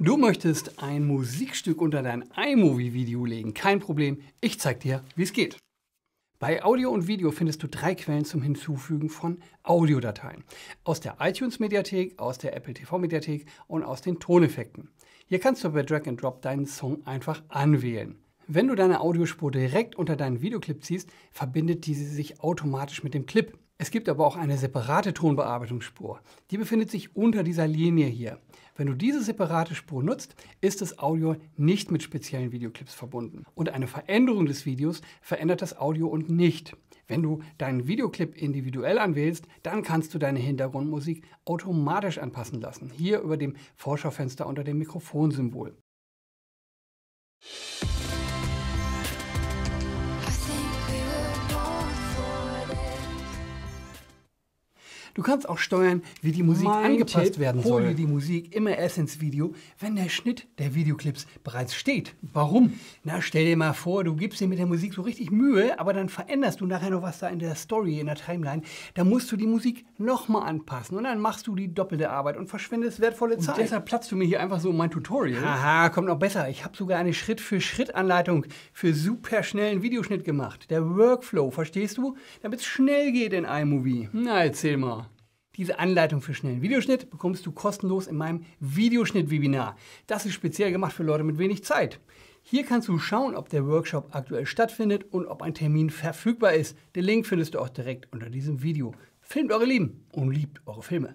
Du möchtest ein Musikstück unter dein iMovie-Video legen? Kein Problem, ich zeig dir, wie es geht. Bei Audio und Video findest du drei Quellen zum Hinzufügen von Audiodateien. Aus der iTunes-Mediathek, aus der Apple TV-Mediathek und aus den Toneffekten. Hier kannst du bei Drag and Drop deinen Song einfach anwählen. Wenn du deine Audiospur direkt unter deinen Videoclip ziehst, verbindet diese sich automatisch mit dem Clip. Es gibt aber auch eine separate Tonbearbeitungsspur. Die befindet sich unter dieser Linie hier. Wenn du diese separate Spur nutzt, ist das Audio nicht mit speziellen Videoclips verbunden. Und eine Veränderung des Videos verändert das Audio und nicht. Wenn du deinen Videoclip individuell anwählst, dann kannst du deine Hintergrundmusik automatisch anpassen lassen, hier über dem Vorschaufenster unter dem Mikrofonsymbol. Du kannst auch steuern, wie die Musik mein angepasst Tipp, werden soll. Hol dir die Musik immer erst ins Video, wenn der Schnitt der Videoclips bereits steht. Warum? Na, stell dir mal vor, du gibst dir mit der Musik so richtig Mühe, aber dann veränderst du nachher noch was da in der Story, in der Timeline. Da musst du die Musik nochmal anpassen und dann machst du die doppelte Arbeit und verschwendest wertvolle Zeit. Und deshalb platzt du mir hier einfach so mein Tutorial. Aha, kommt noch besser. Ich habe sogar eine Schritt-für-Schritt-Anleitung für superschnellen Videoschnitt gemacht. Der Workflow, verstehst du? Damit es schnell geht in iMovie. Na, erzähl mal. Diese Anleitung für schnellen Videoschnitt bekommst du kostenlos in meinem Videoschnitt-Webinar. Das ist speziell gemacht für Leute mit wenig Zeit. Hier kannst du schauen, ob der Workshop aktuell stattfindet und ob ein Termin verfügbar ist. Den Link findest du auch direkt unter diesem Video. Filmt eure Lieben und liebt eure Filme.